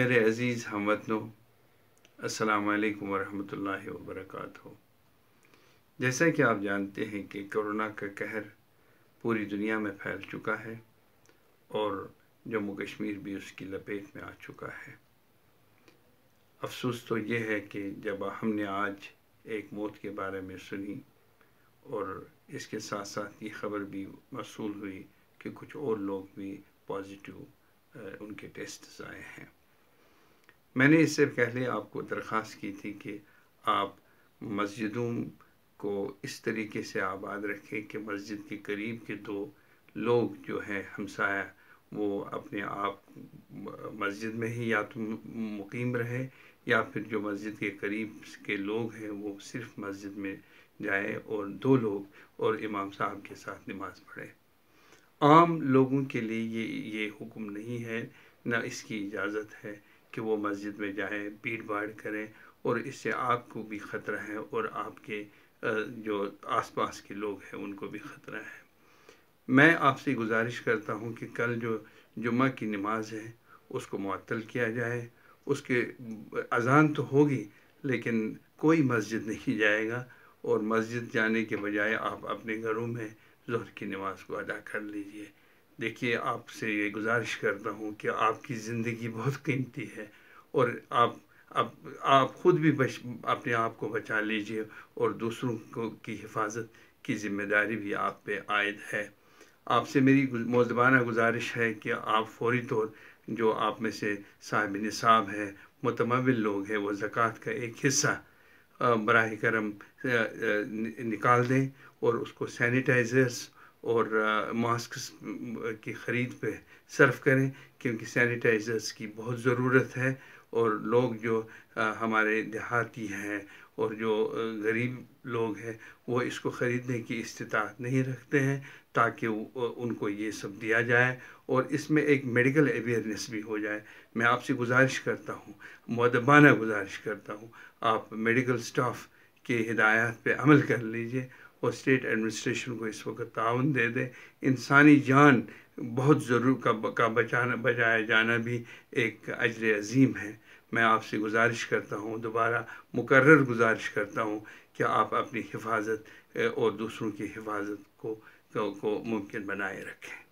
मेरे अज़ीज़ हम वतनों असलकम वरहमल वरक जैसा कि आप जानते हैं कि कोरोना का कहर पूरी दुनिया में फैल चुका है और जम्मू कश्मीर भी उसकी लपेट में आ चुका है अफसोस तो ये है कि जब हमने आज एक मौत के बारे में सुनी और इसके साथ साथ ये खबर भी मौसू हुई कि कुछ और लोग भी पॉजिटिव उनके टेस्ट आए हैं मैंने इससे पहले आपको दरख्वास्त की थी कि आप मस्जिदों को इस तरीके से आबाद रखें कि मस्जिद के करीब के दो लोग जो हैं हमसाया वो अपने आप मस्जिद में ही या तो मुकीम रहे या फिर जो मस्जिद के करीब के लोग हैं वो सिर्फ मस्जिद में जाएं और दो लोग और इमाम साहब के साथ नमाज़ पढ़ें आम लोगों के लिए ये ये हुक्म नहीं है ना इसकी इजाज़त है कि वो मस्जिद में जाएँ भीड़ भाड़ करें और इससे आपको भी ख़तरा है और आपके जो आसपास के लोग हैं उनको भी ख़तरा है मैं आपसे गुजारिश करता हूँ कि कल जो जुम्मा की नमाज है उसको मअतल किया जाए उसके अजान तो होगी लेकिन कोई मस्जिद नहीं जाएगा और मस्जिद जाने के बजाय आप अपने घरों में जहर की नमाज को अदा कर लीजिए देखिए आपसे ये गुजारिश करता हूँ कि आपकी ज़िंदगी बहुत कीमती है और आप अब आप ख़ुद भी बच अपने आप को बचा लीजिए और दूसरों को की हिफाजत की जिम्मेदारी भी आप पे आयद है आपसे मेरी मौजबाना गुजारिश है कि आप फौरी तौर जो आप में से साहिब निसाब हैं मतमविल लोग हैं वो ज़क़़त का एक हिस्सा बरह करम निकाल दें और उसको सैनिटाइज़र्स और मास्क की ख़रीद पे सर्फ करें क्योंकि सैनिटाइज़र्स की बहुत ज़रूरत है और लोग जो हमारे देहाती हैं और जो गरीब लोग हैं वो इसको ख़रीदने की इस्तात नहीं रखते हैं ताकि उनको ये सब दिया जाए और इसमें एक मेडिकल अवेयरनेस भी हो जाए मैं आपसे गुजारिश करता हूँ मदबाना गुजारिश करता हूँ आप मेडिकल स्टाफ के हिदायत पे अमल कर लीजिए और स्टेट एडमिनिस्ट्रेशन को इस वक्त ताउन दे दें इंसानी जान बहुत ज़रूर का, का बचाना बचाया जाना भी एक अजर अजीम है मैं आपसे गुजारिश करता हूँ दोबारा मुकर गुजारिश करता हूँ कि आप अपनी हिफाजत और दूसरों की हिफाजत को, को, को मुमकिन बनाए रखें